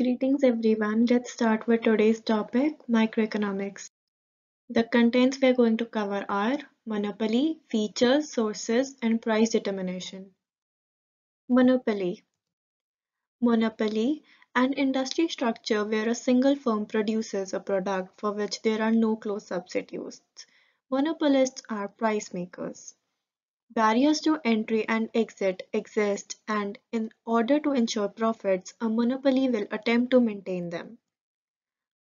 Greetings everyone. Let's start with today's topic, microeconomics. The contents we're going to cover are monopoly, features, sources, and price determination. Monopoly. Monopoly, an industry structure where a single firm produces a product for which there are no close substitutes. Monopolists are price makers. Barriers to entry and exit exist and in order to ensure profits, a monopoly will attempt to maintain them.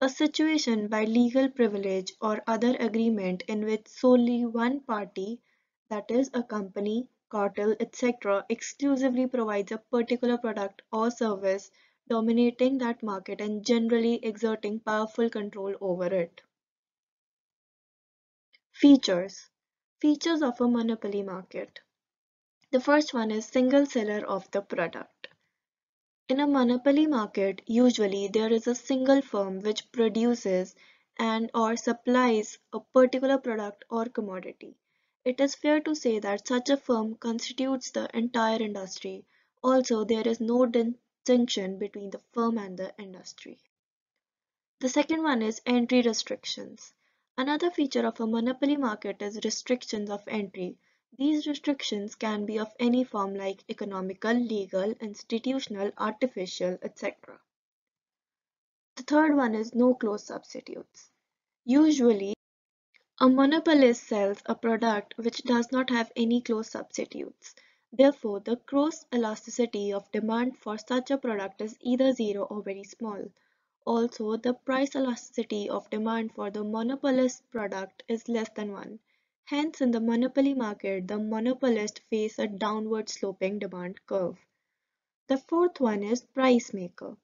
A situation by legal privilege or other agreement in which solely one party, that is a company, cartel, etc. exclusively provides a particular product or service dominating that market and generally exerting powerful control over it. Features Features of a monopoly market. The first one is single seller of the product. In a monopoly market, usually there is a single firm which produces and or supplies a particular product or commodity. It is fair to say that such a firm constitutes the entire industry. Also, there is no distinction between the firm and the industry. The second one is entry restrictions. Another feature of a monopoly market is restrictions of entry. These restrictions can be of any form like economical, legal, institutional, artificial, etc. The third one is no close substitutes. Usually, a monopolist sells a product which does not have any close substitutes. Therefore, the gross elasticity of demand for such a product is either zero or very small. Also, the price elasticity of demand for the monopolist product is less than 1. Hence, in the monopoly market, the monopolist face a downward sloping demand curve. The fourth one is price maker.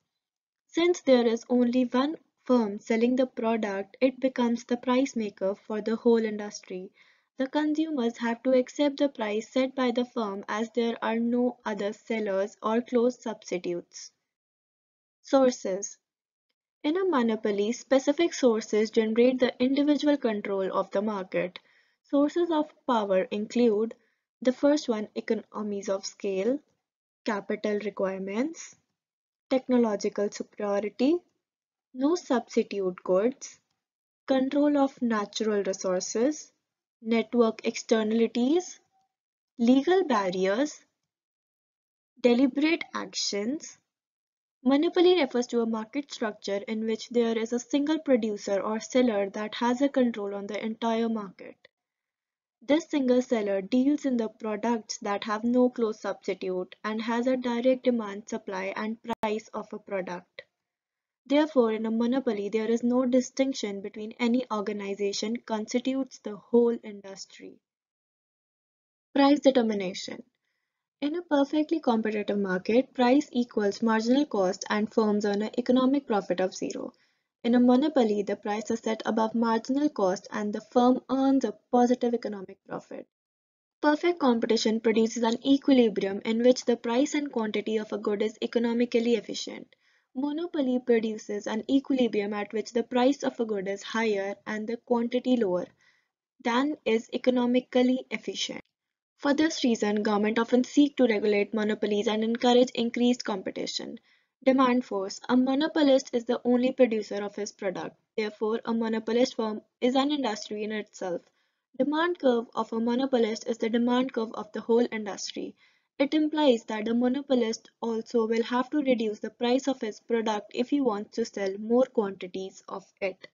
Since there is only one firm selling the product, it becomes the price maker for the whole industry. The consumers have to accept the price set by the firm as there are no other sellers or close substitutes. Sources in a monopoly, specific sources generate the individual control of the market. Sources of power include the first one, economies of scale, capital requirements, technological superiority, no substitute goods, control of natural resources, network externalities, legal barriers, deliberate actions, Monopoly refers to a market structure in which there is a single producer or seller that has a control on the entire market. This single seller deals in the products that have no close substitute and has a direct demand, supply, and price of a product. Therefore, in a monopoly, there is no distinction between any organization constitutes the whole industry. Price determination. In a perfectly competitive market, price equals marginal cost and firms earn an economic profit of zero. In a monopoly, the price is set above marginal cost and the firm earns a positive economic profit. Perfect competition produces an equilibrium in which the price and quantity of a good is economically efficient. Monopoly produces an equilibrium at which the price of a good is higher and the quantity lower than is economically efficient. For this reason, government often seek to regulate monopolies and encourage increased competition. Demand force. A monopolist is the only producer of his product. Therefore, a monopolist firm is an industry in itself. Demand curve of a monopolist is the demand curve of the whole industry. It implies that the monopolist also will have to reduce the price of his product if he wants to sell more quantities of it.